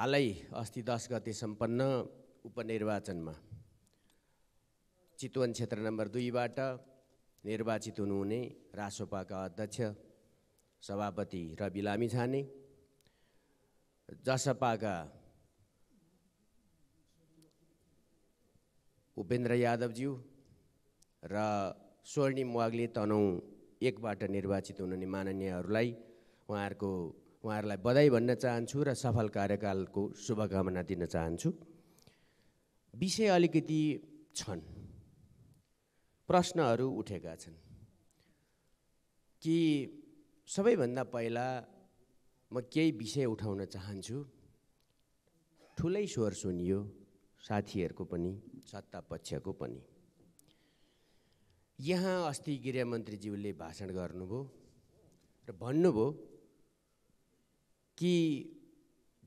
हालै अस्ति दस गते सम्पन्न उपनिर्वाचनमा चितवन क्षेत्र नम्बर दुईबाट निर्वाचित हुनुहुने रासोपाका अध्यक्ष सभापति रवि लामी छाने जसपाका उपेन्द्र यादवज्यू र स्वर्णिम वाग्ले तनहुँ एकबाट निर्वाचित हुनुहुने माननीयहरूलाई उहाँहरूको उहाँहरूलाई बधाई भन्न चाहन्छु र सफल कार्यकालको शुभकामना दिन चाहन्छु विषय अलिकति छन् प्रश्नहरू उठेका छन् कि सबैभन्दा पहिला म केही विषय उठाउन चाहन्छु ठुलै स्वर सुनियो साथीहरूको पनि सत्ता पक्षको पनि यहाँ अस्ति गृहमन्त्रीज्यूले भाषण गर्नुभयो र भन्नुभयो कि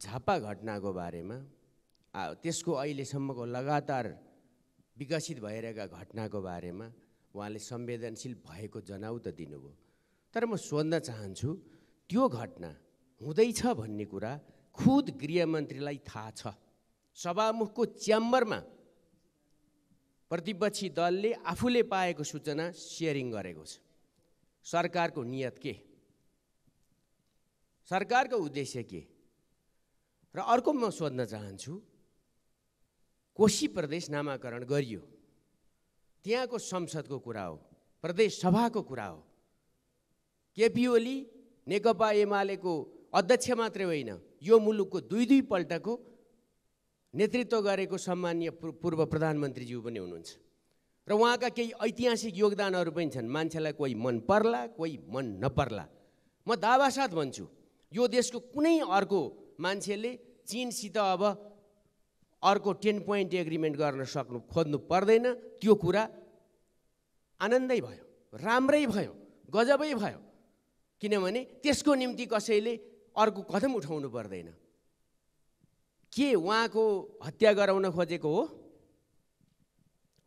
झापा घटनाको बारेमा त्यसको अहिलेसम्मको लगातार विकसित भइरहेका घटनाको बारेमा उहाँले संवेदनशील भएको जनाउ त दिनुभयो तर म सोध्न चाहन्छु त्यो घटना हुँदैछ भन्ने कुरा खुद गृहमन्त्रीलाई थाहा छ सभामुखको च्याम्बरमा प्रतिपक्षी दलले आफूले पाएको सूचना सेयरिङ गरेको छ सरकारको नियत के सरकारको उद्देश्य के र अर्को म सोध्न चाहन्छु कोशी प्रदेश नामाकरण गरियो त्यहाँको संसदको कुरा हो प्रदेश सभाको कुरा हो केपी ओली नेकपा एमालेको अध्यक्ष मात्रै होइन यो मुलुकको दुई दुई दुईपल्टको नेतृत्व गरेको सम्मान्य पूर्व प्रधानमन्त्रीज्यू पनि हुनुहुन्छ र उहाँका केही ऐतिहासिक योगदानहरू पनि छन् मान्छेलाई कोही मन पर्ला कोही मन नपर्ला म दावासाथ भन्छु यो देशको कुनै अर्को मान्छेले चिनसित अब अर्को टेन पोइन्ट एग्रिमेन्ट गर्न सक्नु खोज्नु पर्दैन त्यो कुरा आनन्दै भयो राम्रै भयो गजबै भयो किनभने त्यसको निम्ति कसैले अर्को कदम उठाउनु पर्दैन के उहाँको हत्या गराउन खोजेको हो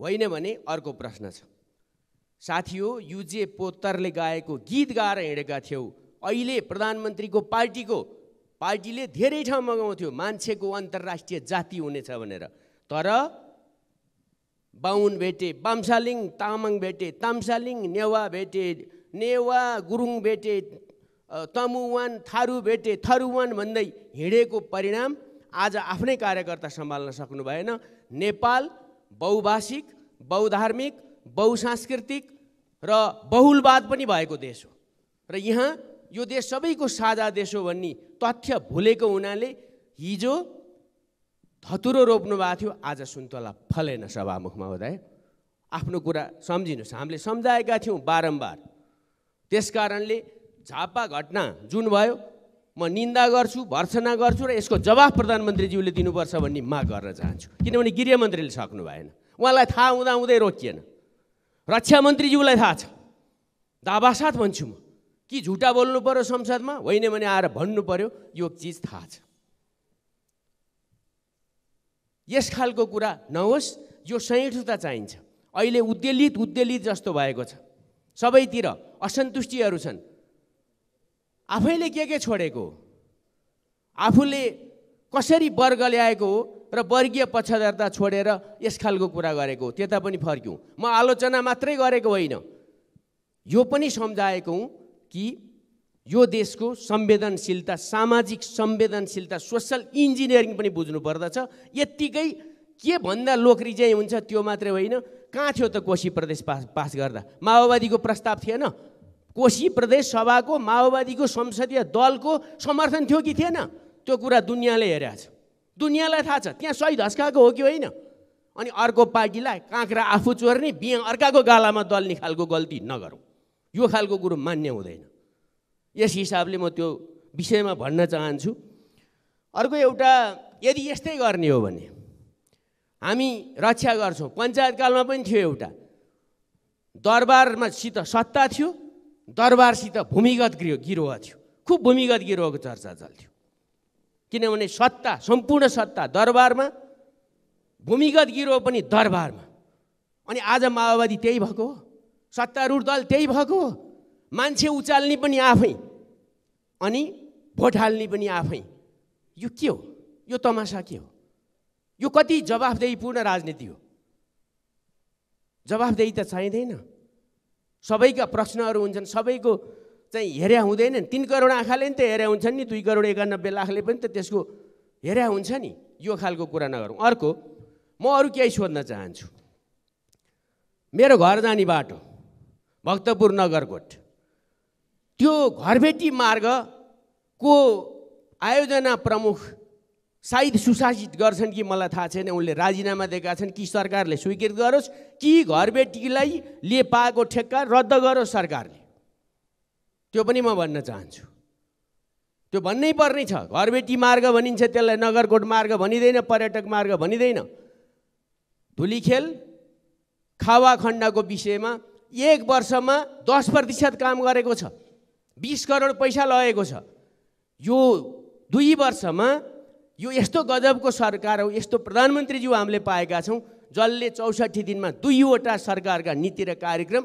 होइन भने अर्को प्रश्न छ साथी हो युजे पोत्तरले गाएको गीत गाएर हिँडेका थियौ अहिले प्रधानमन्त्रीको पार्टीको पार्टीले धेरै ठाउँ मगाउँथ्यो मान्छेको अन्तर्राष्ट्रिय जाति हुनेछ भनेर तर बाहुन भेटे बाम्सालिङ तामाङ भेटे ताम्सालिङ नेवा भेटे नेवा गुरुङ भेटे तमुवान थारू भेटे थरुवान भन्दै हिँडेको परिणाम आज आफ्नै कार्यकर्ता सम्हाल्न सक्नु भएन नेपाल बहुभाषिक बहुधार्मिक बहुसांस्कृतिक र बहुलवाद पनि भएको देश हो र यहाँ यो देश सबैको साझा देश हो भन्ने तथ्य भुलेको हुनाले हिजो धतुरो रोप्नु भएको थियो आज सुन्तला फलेन सभामुखमा हुँदै आफ्नो कुरा सम्झिनुहोस् हामीले सम्झाएका थियौँ बारम्बार त्यस कारणले झापा घटना जुन भयो म निन्दा गर्छु भर्सना गर्छु र यसको जवाब प्रधानमन्त्रीज्यूले दिनुपर्छ भन्ने माग गर्न चाहन्छु किनभने गृहमन्त्रीले सक्नु भएन उहाँलाई थाहा हुँदै रोकिएन रक्षा मन्त्रीज्यूलाई थाहा छ दाबासाथ भन्छु म कि झुटा बोल्नु पऱ्यो संसदमा होइन भने आएर भन्नु पऱ्यो यो चिज थाहा छ यस खालको कुरा नहोस् यो सहिष्णुता चाहिन्छ अहिले उद्वेलित उद्वेलित जस्तो भएको छ सबैतिर असन्तुष्टिहरू छन् आफैले के के छोडेको आफूले कसरी वर्ग ल्याएको हो र वर्गीय पक्षधरता छोडेर यस खालको कुरा गरेको हो त्यता पनि फर्क्यौँ म आलोचना मात्रै गरेको होइन यो पनि सम्झाएको हुँ कि यो देशको संवेदनशीलता सामाजिक संवेदनशीलता सोसल इन्जिनियरिङ पनि बुझ्नु पर्दछ यत्तिकै के भन्दा लोकरी चाहिँ हुन्छ त्यो मात्रै होइन कहाँ थियो त कोशी प्रदेश पास पास गर्दा माओवादीको प्रस्ताव थिएन कोशी प्रदेश सभाको माओवादीको संसदीय दलको समर्थन थियो कि थिएन त्यो कुरा दुनियाँले हेरेको छ दुनियाँलाई थाहा छ त्यहाँ सही धस्काएको हो कि होइन अनि अर्को पार्टीलाई काँक्रा आफू चोर्ने बिहे अर्काको गालामा दल्ने खालको गल्ती नगरौँ यो खालको कुरो मान्य हुँदैन यस हिसाबले म त्यो विषयमा भन्न चाहन्छु अर्को एउटा यदि यस्तै गर्ने हो भने हामी रक्षा गर्छौँ पञ्चायतकालमा पनि थियो एउटा दरबारमा सित सत्ता थियो दरबारसित भूमिगत गृह गिरोह थियो खुब भूमिगत गिरोहको चर्चा चल्थ्यो किनभने सत्ता सम्पूर्ण सत्ता दरबारमा भूमिगत गिरोह पनि दरबारमा अनि आज माओवादी त्यही भएको हो सत्तारूढ दल त्यही भएको मान्छे उचाल्ने पनि आफै अनि भोट हाल्ने पनि आफै यो के हो यो तमासा के हो यो कति जवाफदेहीपूर्ण राजनीति हो जवाफदेही त चाहिँदैन सबैका प्रश्नहरू हुन्छन् सबैको चाहिँ हेर्या हुँदैनन् तिन करोड आँखाले नि त हेर्या हुन्छन् नि दुई करोड एकानब्बे लाखले पनि त त्यसको हेर्या हुन्छ नि यो खालको कुरा नगरौँ अर्को म अरू केही सोध्न चाहन्छु मेरो घर जाने बाटो भक्तपुर नगरकोट त्यो घरभेटी मार्गको आयोजना प्रमुख सायद सुशासित गर्छन् कि मलाई थाहा छैन उनले राजीनामा दिएका छन् कि सरकारले स्वीकृत गरोस् कि घरबेटीलाई लिए पाएको ठेक्का रद्द गरोस् सरकारले त्यो पनि म भन्न चाहन्छु त्यो भन्नै पर्ने छ घरबेटी मार्ग भनिन्छ त्यसलाई नगरकोट मार्ग भनिँदैन पर्यटक मार्ग भनिँदैन धुलीखेल खावा खण्डको विषयमा एक वर्षमा दस प्रतिशत काम गरेको छ बिस करोड पैसा लगेको छ यो दुई वर्षमा यो यस्तो गजबको सरकार हो यस्तो प्रधानमन्त्रीज्यू हामीले पाएका छौँ जसले चौसठी दिनमा दुईवटा सरकारका नीति र कार्यक्रम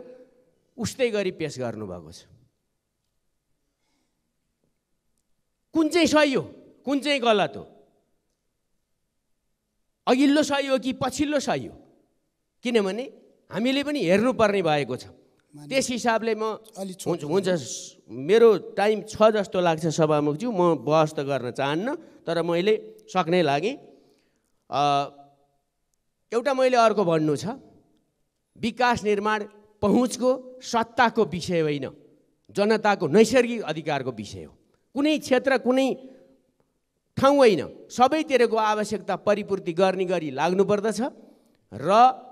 उस्तै गरी पेस गर्नुभएको छ कुन चाहिँ सही हो कुन चाहिँ गलत हो अघिल्लो सही हो कि पछिल्लो सही हो किनभने हामीले पनि हेर्नुपर्ने भएको छ त्यस हिसाबले म हुन्छ हुन्छ मेरो टाइम छ जस्तो लाग्छ सभामुखज्यू म बहस त गर्न चाहन्न तर मैले सक्ने लागेँ एउटा मैले अर्को भन्नु छ विकास निर्माण पहुँचको सत्ताको विषय होइन जनताको नैसर्गिक अधिकारको विषय हो कुनै क्षेत्र कुनै ठाउँ होइन सबैतिरको आवश्यकता परिपूर्ति गर्ने गरी लाग्नुपर्दछ र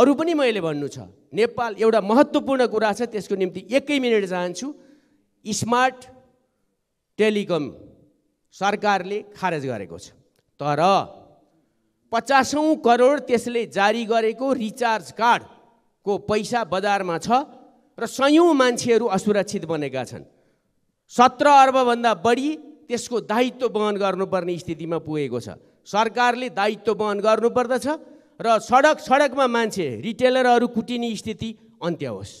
अरू पनि मैले भन्नु छ नेपाल एउटा महत्त्वपूर्ण कुरा छ त्यसको निम्ति एकै मिनट चाहन्छु स्मार्ट टेलिकम सरकारले खारेज गरेको छ तर पचासौँ करोड त्यसले जारी गरेको रिचार्ज कार्डको पैसा बजारमा छ र सयौँ मान्छेहरू असुरक्षित बनेका छन् सत्र अर्बभन्दा बढी त्यसको दायित्व बहन गर्नुपर्ने स्थितिमा पुगेको छ सरकारले दायित्व बहन गर्नुपर्दछ र सडक सडकमा मान्छे रिटेलरहरू कुटिने स्थिति अन्त्य होस्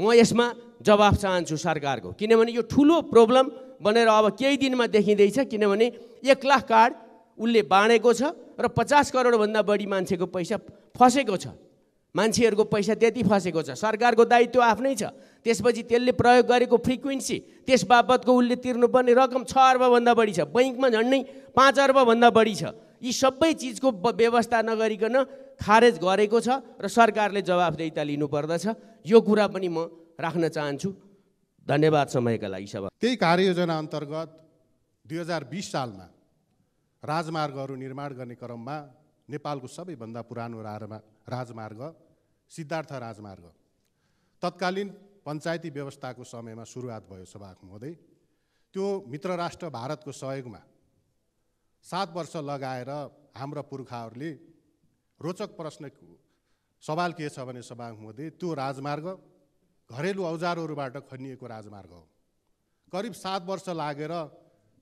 म यसमा जवाफ चाहन्छु सरकारको किनभने यो ठुलो प्रब्लम बनेर अब केही दिनमा देखिँदैछ किनभने एक लाख कार्ड उसले बाँडेको छ र पचास करोडभन्दा बढी मान्छेको पैसा फसेको छ मान्छेहरूको पैसा त्यति फसेको छ सरकारको दायित्व आफ्नै छ त्यसपछि त्यसले प्रयोग गरेको फ्रिक्वेन्सी त्यस बापतको उसले तिर्नुपर्ने रकम छ अर्बभन्दा बढी छ बैङ्कमा झन्डै पाँच अर्बभन्दा बढी छ यी सबै चिजको व्यवस्था नगरिकन खारेज गरेको छ र सरकारले जवाफदेता लिनुपर्दछ यो कुरा पनि म राख्न चाहन्छु धन्यवाद समयका लागि सभा त्यही कार्ययोजना अन्तर्गत दुई हजार बिस सालमा राजमार्गहरू निर्माण गर्ने क्रममा नेपालको सबैभन्दा पुरानो राजमा राजमार्ग सिद्धार्थ राजमार्ग तत्कालीन पञ्चायती व्यवस्थाको समयमा सुरुवात भयो सभाको हुँदै त्यो मित्र राष्ट्र भारतको सहयोगमा सात वर्ष लगाएर हाम्रा पुर्खाहरूले रोचक प्रश्न सवाल के छ भने सभामुखमध्ये त्यो राजमार्ग घरेलु औजारहरूबाट खनिएको राजमार्ग हो करिब सात वर्ष लागेर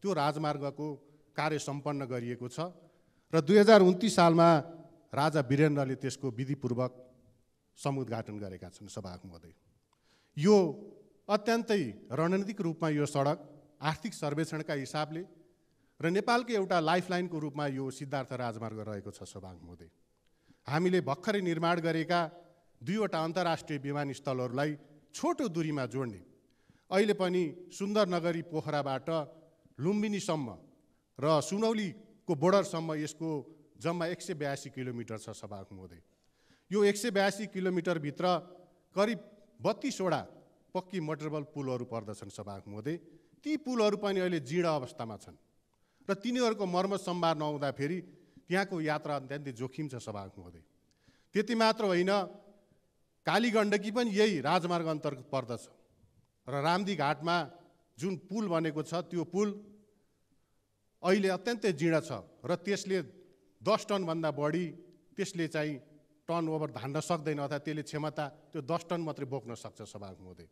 त्यो राजमार्गको कार्य सम्पन्न गरिएको छ र दुई हजार उन्तिस सालमा राजा वीरेन्द्रले त्यसको विधिपूर्वक समुद्घाटन गरेका छन् सभामुखमध्ये यो अत्यन्तै रणनीतिक रूपमा यो सडक आर्थिक सर्वेक्षणका हिसाबले र नेपालको एउटा लाइफलाइनको रूपमा यो सिद्धार्थ राजमार्ग रहेको छ सोभाङ महोदय हामीले भर्खरै निर्माण गरेका दुईवटा अन्तर्राष्ट्रिय विमानस्थलहरूलाई छोटो दूरीमा जोड्ने अहिले पनि सुन्दर नगरी पोखराबाट लुम्बिनीसम्म र सुनौलीको बोर्डरसम्म यसको जम्मा एक सय बयासी किलोमिटर छ सभाग महोदय यो एक सय बयासी किलोमिटरभित्र करिब बत्तिसवटा पक्की मटरबल पुलहरू पर्दछन् सभाग महोदय ती पुलहरू पनि अहिले जीर्ण अवस्थामा छन् र तिनीहरूको मर्म सम्भार नहुँदाखेरि त्यहाँको यात्रा अत्यन्तै जोखिम छ सभामुख हुँदै त्यति मात्र होइन काली गण्डकी पनि यही राजमार्ग अन्तर्गत पर्दछ र रामदी घाटमा जुन पुल बनेको छ त्यो पुल अहिले अत्यन्तै जीर्ण छ र त्यसले दस टनभन्दा बढी त्यसले चाहिँ टर्न ओभर धान्न सक्दैन अथवा त्यसले क्षमता त्यो दस टन मात्रै बोक्न सक्छ सभामुख हुँदै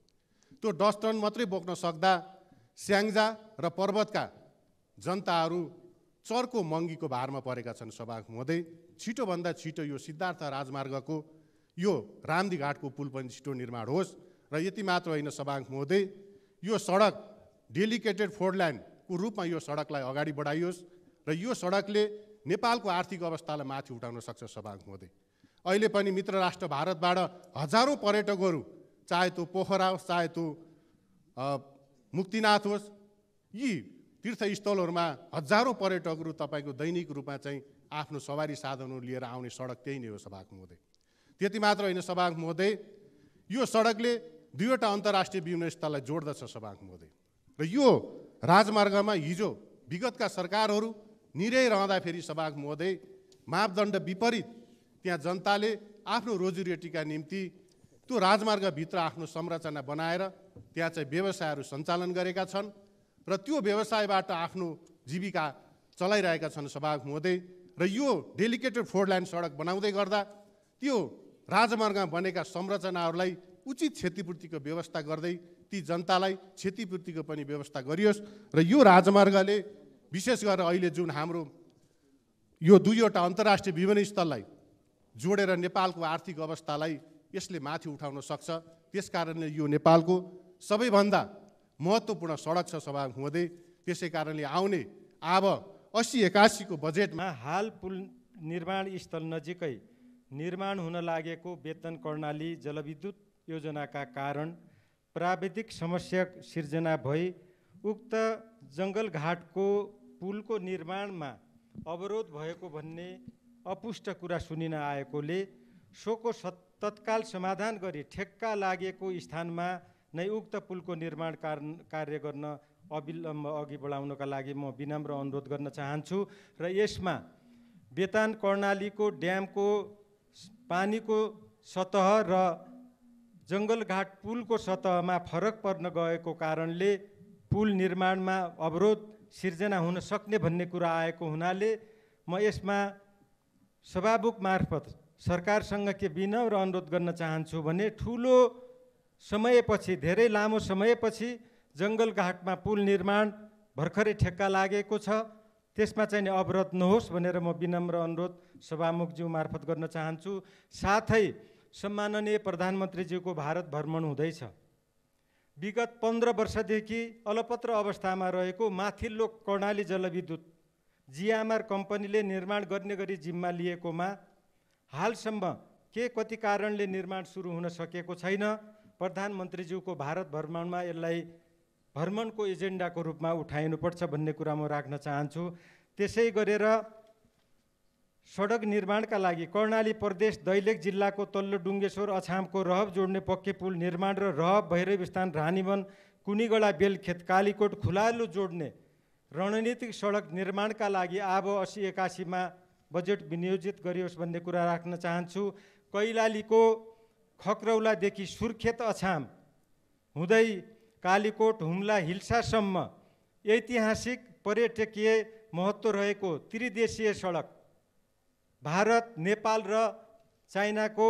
त्यो दस टन मात्रै बोक्न सक्दा स्याङ्जा र पर्वतका जनताहरू चर्को मङ्गीको भारमा परेका छन् सभाग हुँदै छिटोभन्दा छिटो यो सिद्धार्थ राजमार्गको यो घाटको पुल पनि छिटो निर्माण होस् र यति मात्र होइन सभाङ महोदय यो सडक डेलिकेटेड फोर लाइनको रूपमा यो सडकलाई अगाडि बढाइयोस् र यो सडकले नेपालको आर्थिक अवस्थालाई माथि उठाउन सक्छ सभाङ महोदय अहिले पनि मित्र राष्ट्र भारतबाट हजारौँ पर्यटकहरू चाहे त्यो पोखरा होस् चाहे त्यो मुक्तिनाथ होस् यी तीर्थस्थलहरूमा हजारौँ पर्यटकहरू तपाईँको दैनिक रूपमा चाहिँ आफ्नो सवारी साधनहरू लिएर आउने सडक त्यही नै हो सभाग महोदय त्यति मात्र होइन सभाग महोदय यो सडकले दुईवटा अन्तर्राष्ट्रिय विमानस्थललाई जोड्दछ सभाग महोदय र यो राजमार्गमा हिजो विगतका सरकारहरू निरै रहँदाखेरि सभाग महोदय मापदण्ड विपरीत त्यहाँ जनताले आफ्नो रोजीरोटीका निम्ति त्यो राजमार्गभित्र आफ्नो संरचना बनाएर त्यहाँ चाहिँ व्यवसायहरू सञ्चालन गरेका छन् र त्यो व्यवसायबाट आफ्नो जीविका चलाइरहेका छन् सभाग हुँदै र यो डेलिकेटेड फोर लाइन सडक बनाउँदै गर्दा त्यो राजमार्गमा बनेका संरचनाहरूलाई उचित क्षतिपूर्तिको व्यवस्था गर्दै ती जनतालाई क्षतिपूर्तिको पनि व्यवस्था गरियोस् र यो राजमार्गले विशेष गरेर अहिले जुन हाम्रो यो दुईवटा अन्तर्राष्ट्रिय विमानस्थललाई जोडेर नेपालको आर्थिक अवस्थालाई यसले माथि उठाउन सक्छ त्यस कारणले यो नेपालको सबैभन्दा महत्त्वपूर्ण सडक छ सभा हुँदै त्यसै कारणले आउने अब असी एकासीको बजेटमा हाल पुल निर्माण स्थल नजिकै निर्माण हुन लागेको वेतन कर्णाली जलविद्युत योजनाका कारण प्राविधिक समस्या सिर्जना भई उक्त जङ्गलघाटको पुलको निर्माणमा अवरोध भएको भन्ने अपुष्ट कुरा सुनिन आएकोले सोको तत्काल समाधान गरी ठेक्का लागेको स्थानमा नै उक्त पुलको निर्माण कार्य गर्न अविलम्ब अघि बढाउनका लागि म विनम्र अनुरोध गर्न चाहन्छु र यसमा बेतान कर्णालीको ड्यामको पानीको सतह र जङ्गलघाट पुलको सतहमा फरक पर्न गएको कारणले पुल निर्माणमा अवरोध सिर्जना हुन सक्ने भन्ने कुरा आएको हुनाले म यसमा सभामुख मार्फत सरकारसँग के विनम्र अनुरोध गर्न चाहन्छु भने ठुलो समयपछि धेरै लामो समयपछि जङ्गलघाटमा पुल निर्माण भर्खरै ठेक्का लागेको छ त्यसमा चाहिँ नि अवरोध नहोस् भनेर म विनम्र अनुरोध सभामुखज्यू मार्फत गर्न चाहन्छु साथै सम्माननीय प्रधानमन्त्रीज्यूको भारत भ्रमण हुँदैछ विगत पन्ध्र वर्षदेखि अलपत्र अवस्थामा रहेको माथिल्लो कर्णाली जलविद्युत जिआमआर कम्पनीले निर्माण गर्ने गरी जिम्मा लिएकोमा हालसम्म के कति कारणले निर्माण सुरु हुन सकेको छैन प्रधानमन्त्रीज्यूको भारत भ्रमणमा यसलाई भ्रमणको एजेन्डाको रूपमा उठाइनुपर्छ भन्ने कुरा म राख्न चाहन्छु त्यसै गरेर सडक निर्माणका लागि कर्णाली प्रदेश दैलेख जिल्लाको तल्लो डुङ्गेश्वर अछामको रहब जोड्ने पक्के पुल निर्माण र रहब स्थान रानीवन कुनिगडा बेलखेत कालीकोट खुलालु जोड्ने रणनीतिक सडक निर्माणका लागि अब असी एकासीमा बजेट विनियोजित गरियोस् भन्ने कुरा राख्न चाहन्छु कैलालीको खक्रौलादेखि सुर्खेत अछाम हुँदै कालीकोट हुम्ला हिल्सासम्म ऐतिहासिक पर्यटकीय महत्त्व रहेको त्रिदेशीय सडक भारत नेपाल र चाइनाको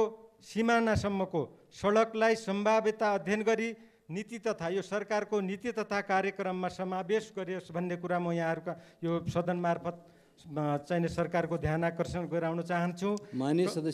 सिमानासम्मको सडकलाई सम्भाव्यता अध्ययन गरी नीति तथा यो सरकारको नीति तथा कार्यक्रममा समावेश गरियोस् भन्ने कुरा म यहाँहरूका यो सदन मार्फत चाहिने सरकारको ध्यान आकर्षण गराउन चाहन्छु मान्य